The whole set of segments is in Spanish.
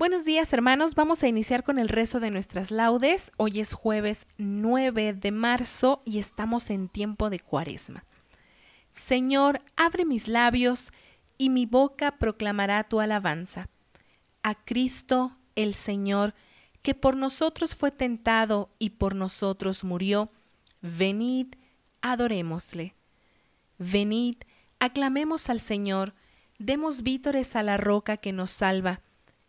Buenos días hermanos, vamos a iniciar con el rezo de nuestras laudes. Hoy es jueves 9 de marzo y estamos en tiempo de cuaresma. Señor, abre mis labios y mi boca proclamará tu alabanza. A Cristo el Señor, que por nosotros fue tentado y por nosotros murió, venid, adorémosle. Venid, aclamemos al Señor, demos vítores a la roca que nos salva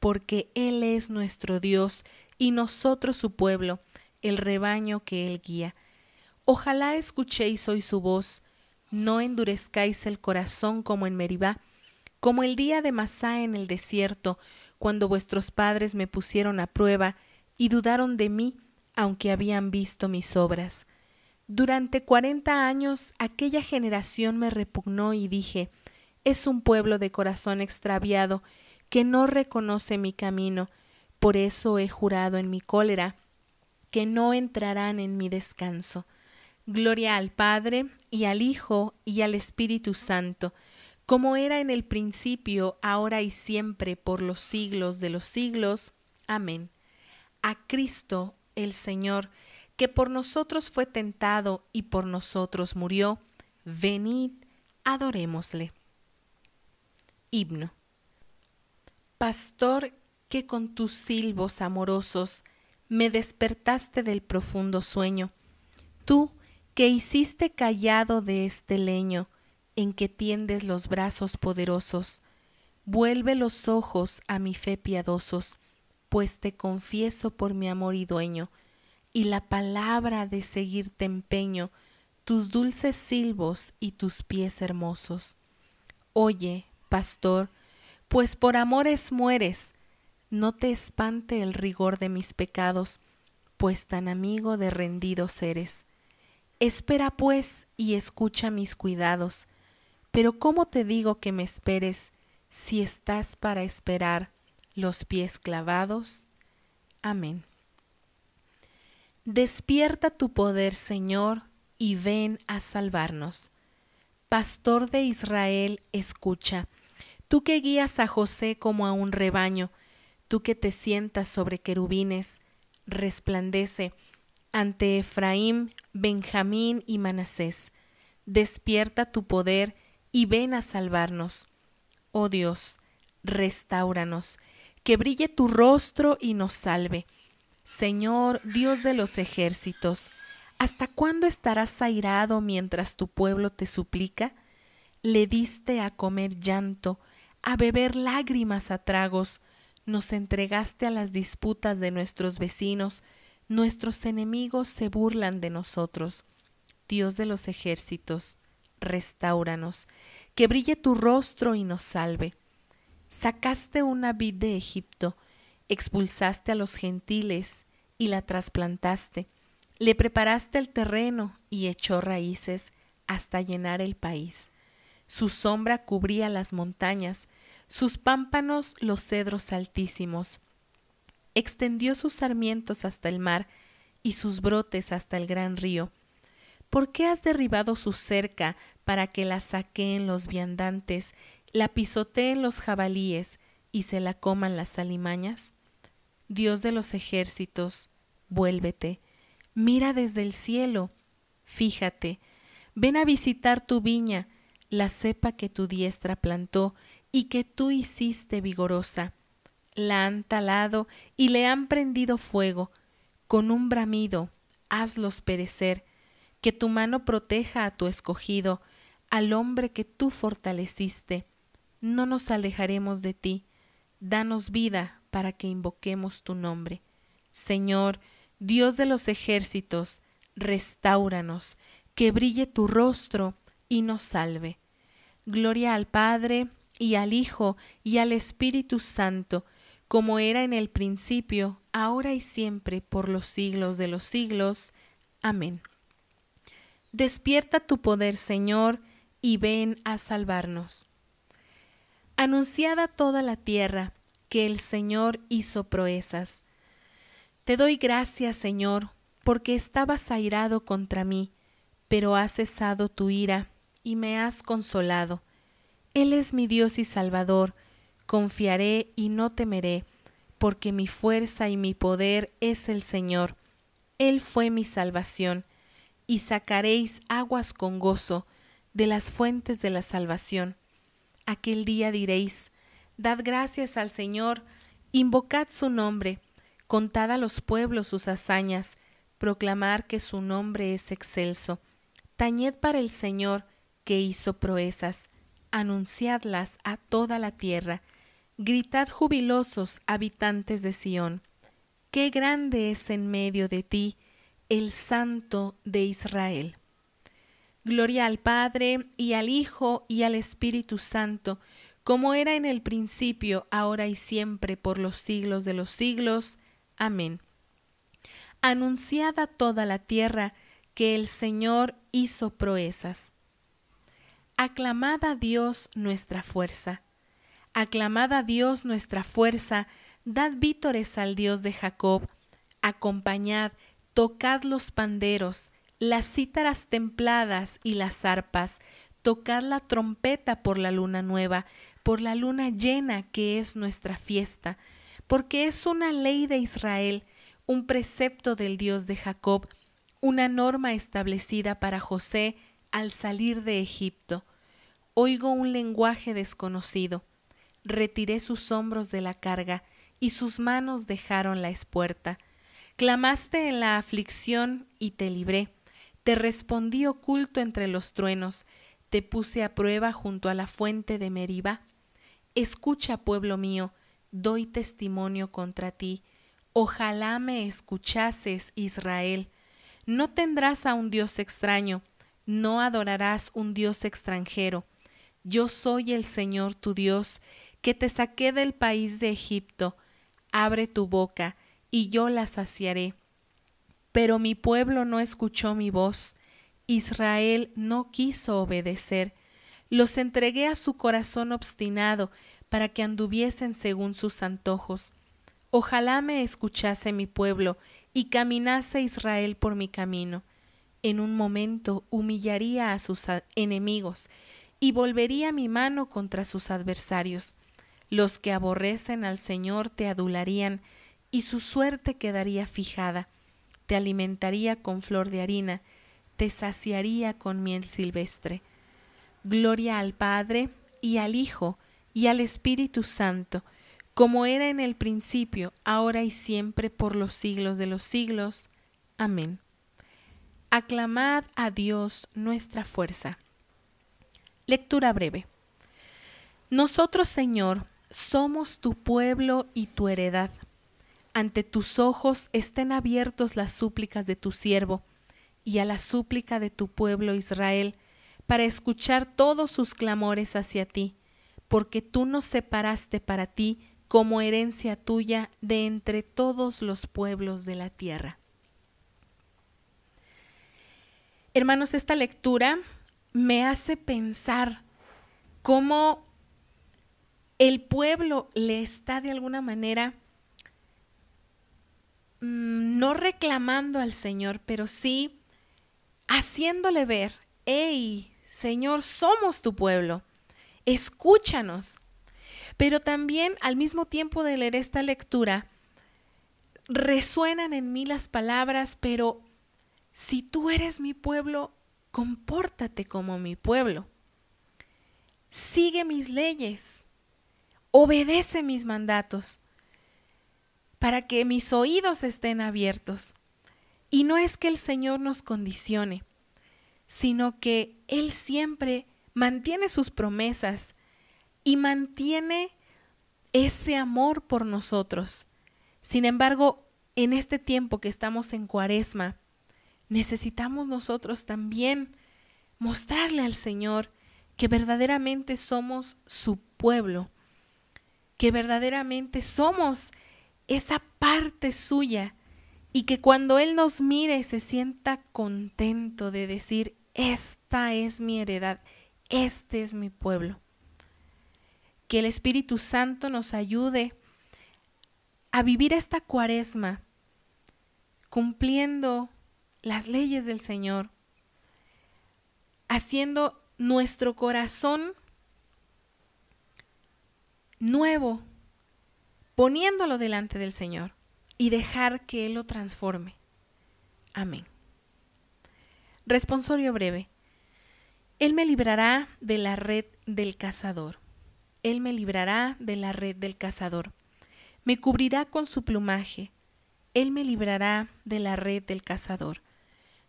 porque Él es nuestro Dios y nosotros su pueblo, el rebaño que Él guía. Ojalá escuchéis hoy su voz, no endurezcáis el corazón como en Meribá, como el día de Masá en el desierto, cuando vuestros padres me pusieron a prueba y dudaron de mí, aunque habían visto mis obras. Durante cuarenta años aquella generación me repugnó y dije, es un pueblo de corazón extraviado que no reconoce mi camino. Por eso he jurado en mi cólera, que no entrarán en mi descanso. Gloria al Padre, y al Hijo, y al Espíritu Santo, como era en el principio, ahora y siempre, por los siglos de los siglos. Amén. A Cristo, el Señor, que por nosotros fue tentado y por nosotros murió, venid, adorémosle. Himno. Pastor que con tus silbos amorosos me despertaste del profundo sueño, tú que hiciste callado de este leño en que tiendes los brazos poderosos, vuelve los ojos a mi fe piadosos, pues te confieso por mi amor y dueño, y la palabra de seguirte empeño, tus dulces silbos y tus pies hermosos. Oye, pastor, pues por amores mueres. No te espante el rigor de mis pecados, pues tan amigo de rendidos eres. Espera pues y escucha mis cuidados, pero ¿cómo te digo que me esperes si estás para esperar los pies clavados? Amén. Despierta tu poder, Señor, y ven a salvarnos. Pastor de Israel, escucha Tú que guías a José como a un rebaño, tú que te sientas sobre querubines, resplandece ante Efraín, Benjamín y Manasés. Despierta tu poder y ven a salvarnos. Oh Dios, restauranos, que brille tu rostro y nos salve. Señor, Dios de los ejércitos, ¿hasta cuándo estarás airado mientras tu pueblo te suplica? Le diste a comer llanto, a beber lágrimas a tragos, nos entregaste a las disputas de nuestros vecinos, nuestros enemigos se burlan de nosotros. Dios de los ejércitos, restauranos, que brille tu rostro y nos salve. Sacaste una vid de Egipto, expulsaste a los gentiles y la trasplantaste, le preparaste el terreno y echó raíces hasta llenar el país su sombra cubría las montañas, sus pámpanos los cedros altísimos. Extendió sus sarmientos hasta el mar y sus brotes hasta el gran río. ¿Por qué has derribado su cerca para que la saqueen los viandantes, la pisoteen los jabalíes y se la coman las alimañas? Dios de los ejércitos, vuélvete, mira desde el cielo, fíjate, ven a visitar tu viña, la cepa que tu diestra plantó y que tú hiciste vigorosa. La han talado y le han prendido fuego. Con un bramido, hazlos perecer. Que tu mano proteja a tu escogido, al hombre que tú fortaleciste. No nos alejaremos de ti. Danos vida para que invoquemos tu nombre. Señor, Dios de los ejércitos, restauranos, que brille tu rostro y nos salve. Gloria al Padre y al Hijo y al Espíritu Santo, como era en el principio, ahora y siempre, por los siglos de los siglos. Amén. Despierta tu poder, Señor, y ven a salvarnos. Anunciada toda la tierra que el Señor hizo proezas. Te doy gracias, Señor, porque estabas airado contra mí, pero ha cesado tu ira y me has consolado. Él es mi Dios y Salvador, confiaré y no temeré, porque mi fuerza y mi poder es el Señor. Él fue mi salvación, y sacaréis aguas con gozo de las fuentes de la salvación. Aquel día diréis, Dad gracias al Señor, invocad su nombre, contad a los pueblos sus hazañas, proclamar que su nombre es excelso. Tañed para el Señor, que hizo proezas, anunciadlas a toda la tierra, gritad jubilosos, habitantes de Sión, qué grande es en medio de ti el Santo de Israel. Gloria al Padre y al Hijo y al Espíritu Santo, como era en el principio, ahora y siempre, por los siglos de los siglos. Amén. Anunciada toda la tierra que el Señor hizo proezas. Aclamad a Dios nuestra fuerza. Aclamad a Dios nuestra fuerza, dad vítores al Dios de Jacob. Acompañad, tocad los panderos, las cítaras templadas y las arpas, tocad la trompeta por la luna nueva, por la luna llena que es nuestra fiesta, porque es una ley de Israel, un precepto del Dios de Jacob, una norma establecida para José al salir de Egipto Oigo un lenguaje desconocido. Retiré sus hombros de la carga y sus manos dejaron la espuerta. Clamaste en la aflicción y te libré. Te respondí oculto entre los truenos. Te puse a prueba junto a la fuente de Meriba. Escucha, pueblo mío, doy testimonio contra ti. Ojalá me escuchases, Israel. No tendrás a un Dios extraño, no adorarás un Dios extranjero. Yo soy el Señor tu Dios, que te saqué del país de Egipto. Abre tu boca, y yo la saciaré. Pero mi pueblo no escuchó mi voz, Israel no quiso obedecer. Los entregué a su corazón obstinado, para que anduviesen según sus antojos. Ojalá me escuchase mi pueblo, y caminase Israel por mi camino. En un momento humillaría a sus enemigos, y volvería mi mano contra sus adversarios. Los que aborrecen al Señor te adularían, y su suerte quedaría fijada. Te alimentaría con flor de harina, te saciaría con miel silvestre. Gloria al Padre, y al Hijo, y al Espíritu Santo, como era en el principio, ahora y siempre, por los siglos de los siglos. Amén. Aclamad a Dios nuestra fuerza. Lectura breve. Nosotros, Señor, somos tu pueblo y tu heredad. Ante tus ojos estén abiertos las súplicas de tu siervo y a la súplica de tu pueblo Israel, para escuchar todos sus clamores hacia ti, porque tú nos separaste para ti como herencia tuya de entre todos los pueblos de la tierra. Hermanos, esta lectura me hace pensar cómo el pueblo le está de alguna manera mm, no reclamando al Señor, pero sí haciéndole ver, hey, Señor, somos tu pueblo, escúchanos. Pero también al mismo tiempo de leer esta lectura, resuenan en mí las palabras, pero si tú eres mi pueblo, compórtate como mi pueblo, sigue mis leyes, obedece mis mandatos, para que mis oídos estén abiertos. Y no es que el Señor nos condicione, sino que Él siempre mantiene sus promesas y mantiene ese amor por nosotros. Sin embargo, en este tiempo que estamos en cuaresma, necesitamos nosotros también mostrarle al Señor que verdaderamente somos su pueblo, que verdaderamente somos esa parte suya y que cuando Él nos mire se sienta contento de decir, esta es mi heredad, este es mi pueblo. Que el Espíritu Santo nos ayude a vivir esta cuaresma cumpliendo las leyes del Señor, haciendo nuestro corazón nuevo, poniéndolo delante del Señor y dejar que Él lo transforme. Amén. Responsorio breve. Él me librará de la red del cazador. Él me librará de la red del cazador. Me cubrirá con su plumaje. Él me librará de la red del cazador.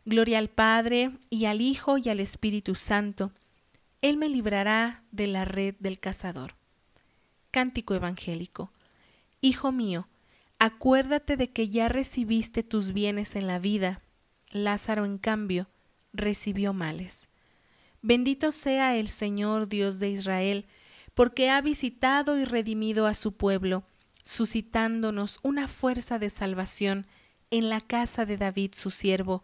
Gloria al Padre y al Hijo y al Espíritu Santo. Él me librará de la red del cazador. Cántico Evangélico. Hijo mío, acuérdate de que ya recibiste tus bienes en la vida. Lázaro, en cambio, recibió males. Bendito sea el Señor Dios de Israel, porque ha visitado y redimido a su pueblo, suscitándonos una fuerza de salvación en la casa de David su siervo,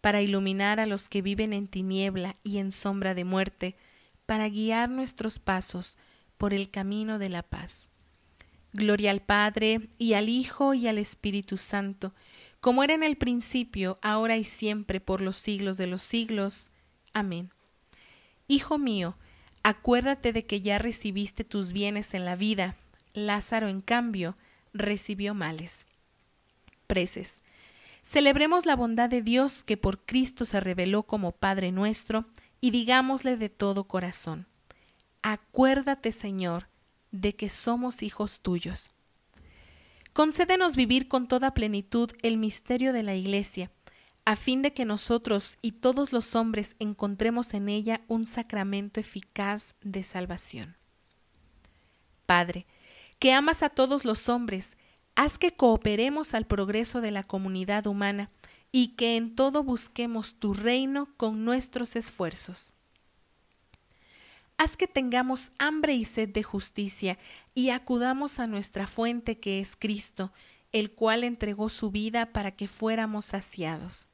para iluminar a los que viven en tiniebla y en sombra de muerte, para guiar nuestros pasos por el camino de la paz. Gloria al Padre, y al Hijo, y al Espíritu Santo, como era en el principio, ahora y siempre, por los siglos de los siglos. Amén. Hijo mío, acuérdate de que ya recibiste tus bienes en la vida, Lázaro, en cambio, recibió males. Preces. Celebremos la bondad de Dios que por Cristo se reveló como Padre nuestro y digámosle de todo corazón, acuérdate Señor de que somos hijos tuyos. Concédenos vivir con toda plenitud el misterio de la Iglesia, a fin de que nosotros y todos los hombres encontremos en ella un sacramento eficaz de salvación. Padre, que amas a todos los hombres, Haz que cooperemos al progreso de la comunidad humana y que en todo busquemos tu reino con nuestros esfuerzos. Haz que tengamos hambre y sed de justicia y acudamos a nuestra fuente que es Cristo, el cual entregó su vida para que fuéramos saciados.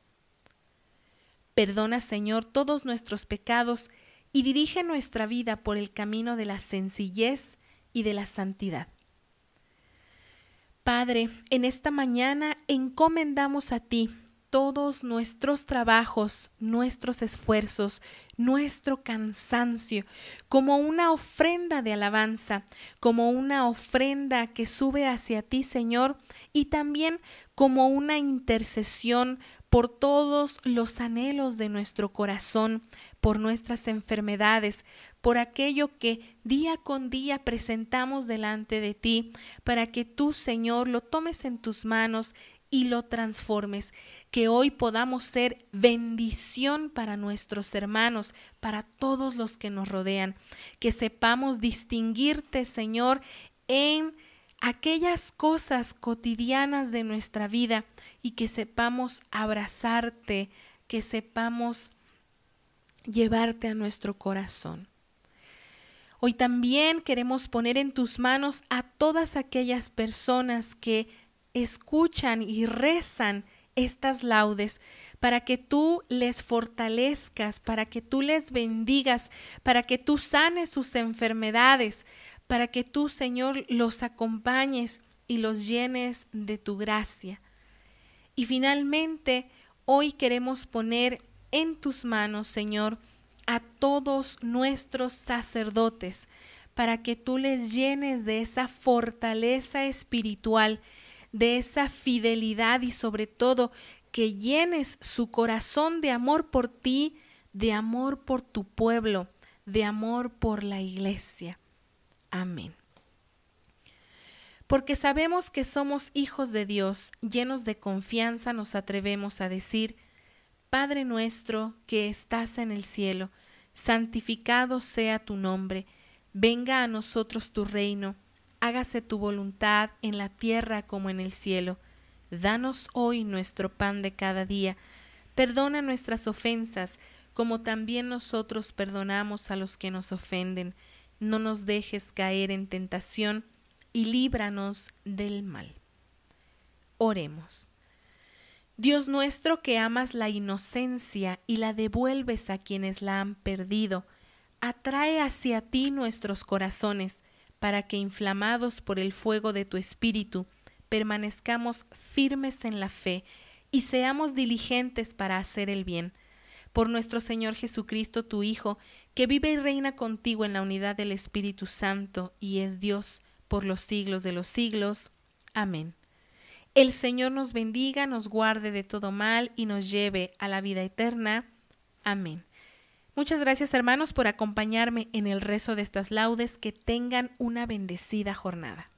Perdona, Señor, todos nuestros pecados y dirige nuestra vida por el camino de la sencillez y de la santidad. Padre, en esta mañana encomendamos a ti todos nuestros trabajos, nuestros esfuerzos, nuestro cansancio, como una ofrenda de alabanza, como una ofrenda que sube hacia ti, Señor, y también como una intercesión por todos los anhelos de nuestro corazón, por nuestras enfermedades, por aquello que día con día presentamos delante de ti, para que tú, Señor, lo tomes en tus manos y lo transformes, que hoy podamos ser bendición para nuestros hermanos, para todos los que nos rodean, que sepamos distinguirte, Señor, en aquellas cosas cotidianas de nuestra vida y que sepamos abrazarte, que sepamos llevarte a nuestro corazón. Hoy también queremos poner en tus manos a todas aquellas personas que escuchan y rezan estas laudes, para que tú les fortalezcas, para que tú les bendigas, para que tú sanes sus enfermedades, para que tú, Señor, los acompañes y los llenes de tu gracia. Y finalmente, hoy queremos poner en tus manos, Señor, a todos nuestros sacerdotes, para que tú les llenes de esa fortaleza espiritual, de esa fidelidad y sobre todo que llenes su corazón de amor por ti, de amor por tu pueblo, de amor por la iglesia. Amén. Porque sabemos que somos hijos de Dios, llenos de confianza nos atrevemos a decir, Padre nuestro que estás en el cielo, santificado sea tu nombre, venga a nosotros tu reino, hágase tu voluntad en la tierra como en el cielo. Danos hoy nuestro pan de cada día, perdona nuestras ofensas, como también nosotros perdonamos a los que nos ofenden no nos dejes caer en tentación y líbranos del mal. Oremos. Dios nuestro que amas la inocencia y la devuelves a quienes la han perdido, atrae hacia ti nuestros corazones, para que inflamados por el fuego de tu espíritu, permanezcamos firmes en la fe y seamos diligentes para hacer el bien por nuestro Señor Jesucristo, tu Hijo, que vive y reina contigo en la unidad del Espíritu Santo y es Dios por los siglos de los siglos. Amén. El Señor nos bendiga, nos guarde de todo mal y nos lleve a la vida eterna. Amén. Muchas gracias hermanos por acompañarme en el rezo de estas laudes. Que tengan una bendecida jornada.